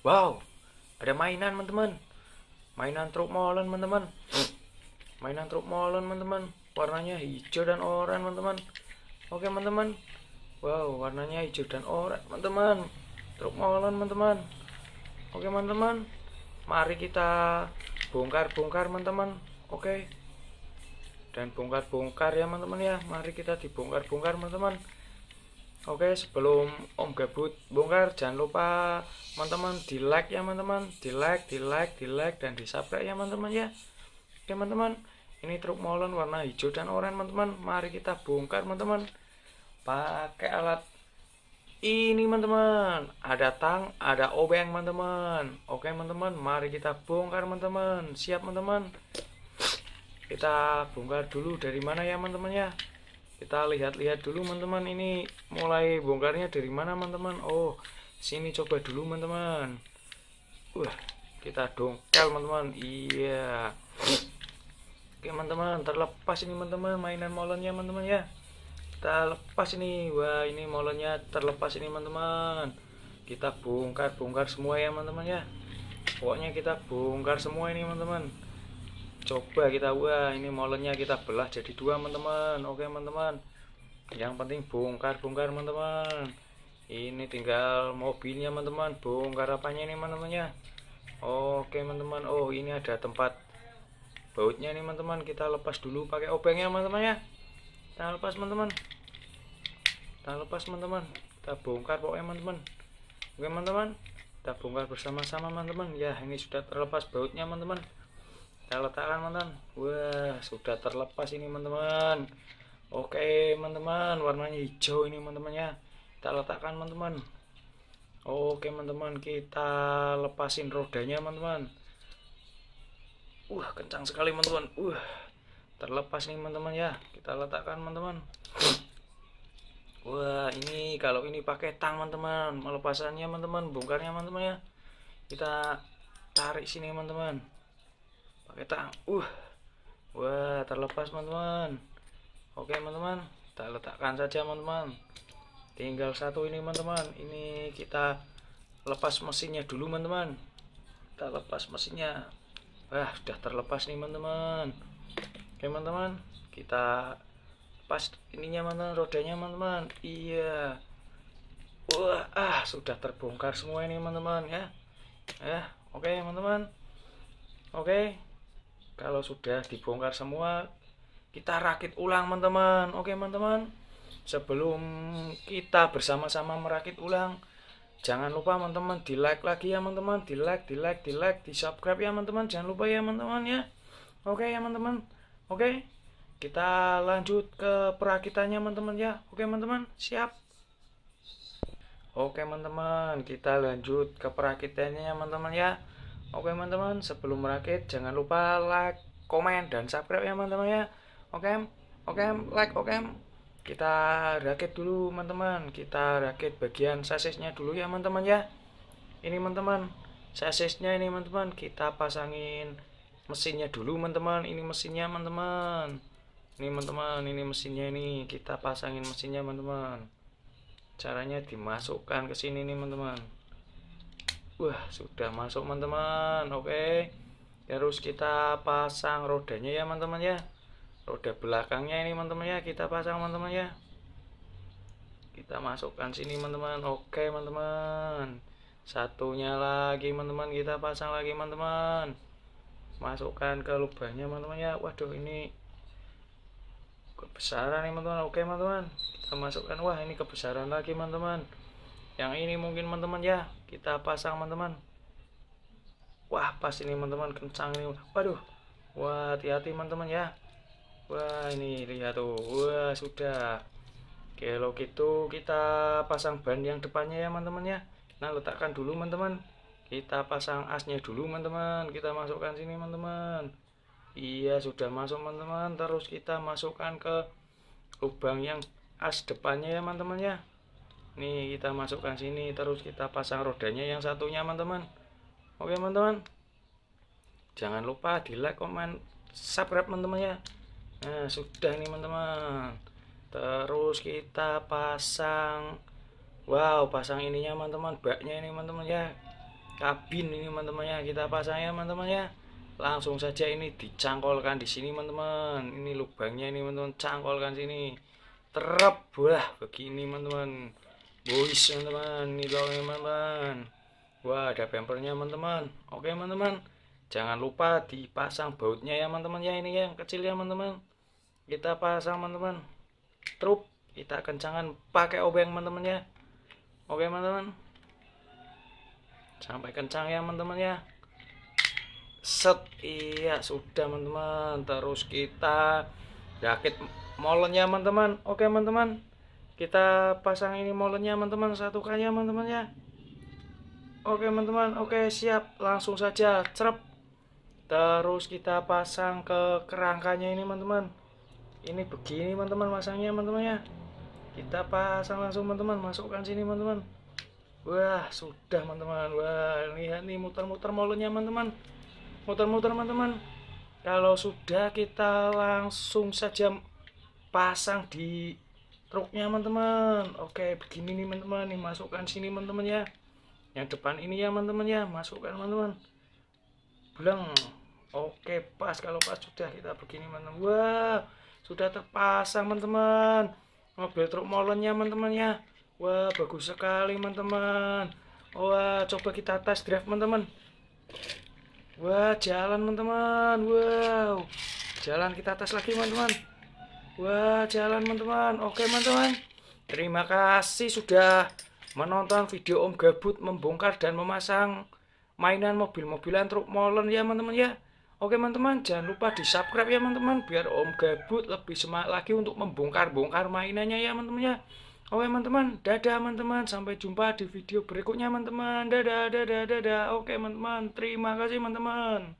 Wow, ada mainan teman-teman. Mainan truk molen teman-teman. Mainan truk molen teman-teman. Warnanya hijau dan oranye teman-teman. Oke teman-teman. Wow, warnanya hijau dan oranye teman-teman. Truk molen teman-teman. Oke teman-teman. Mari kita bongkar-bongkar teman-teman. Oke. Dan bongkar-bongkar ya teman-teman ya. Mari kita dibongkar-bongkar teman-teman. Oke, sebelum Om Gebut bongkar, jangan lupa teman-teman di like ya teman-teman, di like, di like, di like dan di subscribe ya teman-teman ya. Oke teman-teman, ini truk molen warna hijau dan oranye teman-teman. Mari kita bongkar teman-teman. Pakai alat ini teman-teman, ada tang, ada obeng teman-teman. Oke teman-teman, mari kita bongkar teman-teman. Siap teman-teman. Kita bongkar dulu dari mana ya teman-teman ya kita lihat-lihat dulu teman-teman ini mulai bongkarnya dari mana teman-teman oh sini coba dulu teman-teman wah kita dongkel teman-teman iya oke teman-teman terlepas ini teman-teman mainan molennya teman-teman ya kita lepas ini wah ini molennya terlepas ini teman-teman kita bongkar-bongkar semua ya teman-teman ya pokoknya kita bongkar semua ini teman-teman coba kita wah ini molennya kita belah jadi dua teman-teman oke teman-teman yang penting bongkar-bongkar teman-teman ini tinggal mobilnya teman-teman bongkar apanya ini teman-teman ya oke teman-teman oh ini ada tempat bautnya nih teman-teman kita lepas dulu pakai obengnya teman-teman ya kita lepas teman-teman kita lepas teman-teman kita bongkar pokoknya teman-teman oke teman-teman kita bongkar bersama-sama teman-teman ya ini sudah terlepas bautnya teman-teman kita letakkan teman-teman wah sudah terlepas ini teman-teman oke teman-teman warnanya hijau ini teman-teman ya kita letakkan teman-teman oke teman-teman kita lepasin rodanya teman-teman wah kencang sekali teman-teman wah terlepas nih teman-teman ya kita letakkan teman-teman wah ini kalau ini pakai tang teman-teman melepasannya teman-teman bongkarnya teman-teman ya kita tarik sini teman-teman pakai tang uh wah terlepas teman-teman oke teman-teman kita letakkan saja teman-teman tinggal satu ini teman-teman ini kita lepas mesinnya dulu teman-teman kita lepas mesinnya wah sudah terlepas nih teman-teman oke teman-teman kita lepas ininya teman-teman rodanya teman-teman iya wah ah sudah terbongkar semua ini teman-teman ya ya oke teman-teman oke kalau sudah dibongkar semua kita rakit ulang teman-teman oke teman-teman sebelum kita bersama-sama merakit ulang jangan lupa teman-teman di like lagi ya teman-teman di like di like di like di subscribe ya teman-teman jangan lupa ya teman-teman ya oke ya teman-teman oke kita lanjut ke perakitannya teman-teman ya oke teman-teman siap oke teman-teman kita lanjut ke perakitannya teman-teman ya Oke teman-teman, sebelum merakit jangan lupa like, komen dan subscribe ya teman-teman ya. Oke, oke, like, oke. Kita rakit dulu teman-teman. Kita rakit bagian sasisnya dulu ya teman-teman ya. Ini teman-teman, sasisnya ini teman-teman. Kita pasangin mesinnya dulu teman-teman. Ini mesinnya teman-teman. Ini teman-teman, ini mesinnya ini. Kita pasangin mesinnya teman-teman. Caranya dimasukkan ke sini nih teman-teman wah sudah masuk teman-teman oke terus kita pasang rodanya ya teman-teman ya roda belakangnya ini teman-teman ya kita pasang teman-teman ya kita masukkan sini teman-teman oke teman-teman satunya lagi teman-teman kita pasang lagi teman-teman masukkan ke lubangnya teman-teman ya waduh ini kebesaran nih teman-teman oke teman-teman kita masukkan wah ini kebesaran lagi teman-teman yang ini mungkin teman-teman ya kita pasang teman-teman wah pas ini teman-teman kencang ini waduh wah hati-hati teman-teman ya wah ini lihat tuh wah sudah kalau gitu kita pasang ban yang depannya ya teman-teman ya nah letakkan dulu teman-teman kita pasang asnya dulu teman-teman kita masukkan sini teman-teman iya sudah masuk teman-teman terus kita masukkan ke lubang yang as depannya ya teman-teman ya ini kita masukkan sini terus kita pasang rodanya yang satunya teman-teman oke teman-teman jangan lupa di like comment subscribe teman-teman ya nah sudah nih teman-teman terus kita pasang wow pasang ininya teman-teman baknya ini teman-teman ya kabin ini teman-teman ya kita pasang ya teman-teman ya langsung saja ini dicangkolkan di sini teman-teman ini lubangnya ini teman-teman cangkolkan sini terap begini teman-teman Boys teman-teman, ini teman-teman. Wah, ada bumpernya teman-teman. Oke teman-teman, jangan lupa dipasang bautnya ya teman-teman ya ini ya, yang kecil ya teman-teman. Kita pasang teman-teman. Truk, kita kencangan pakai obeng teman-teman ya. Oke teman-teman. Sampai kencang ya teman-teman ya set iya sudah teman-teman terus kita molen molennya teman-teman oke teman-teman kita pasang ini molennya teman-teman satukannya teman-teman ya oke teman-teman oke siap langsung saja cerep terus kita pasang ke kerangkanya ini teman-teman ini begini teman-teman pasangnya teman-teman ya kita pasang langsung teman-teman masukkan sini teman-teman wah sudah teman-teman wah lihat nih muter-muter molennya teman-teman muter-muter teman-teman kalau sudah kita langsung saja pasang di truknya teman-teman oke begini nih teman-teman nih masukkan sini teman-teman ya yang depan ini ya teman-teman ya masukkan teman-teman bilang oke pas kalau pas sudah kita begini teman-teman wah sudah terpasang teman-teman mobil truk molennya teman-teman ya wah bagus sekali teman-teman wah coba kita tes drive teman-teman wah jalan teman-teman wow jalan kita tes lagi teman-teman Wah, jalan teman-teman. Oke, teman-teman. Terima kasih sudah menonton video Om Gabut membongkar dan memasang mainan mobil-mobilan truk molen ya, teman-teman ya. Oke, teman-teman, jangan lupa di-subscribe ya, teman-teman, biar Om Gabut lebih semangat lagi untuk membongkar-bongkar mainannya ya, teman-teman ya. Oke, teman-teman. Dadah, teman-teman. Sampai jumpa di video berikutnya, teman-teman. Dadah, dadah, dadah. Oke, teman-teman. Terima kasih, teman-teman.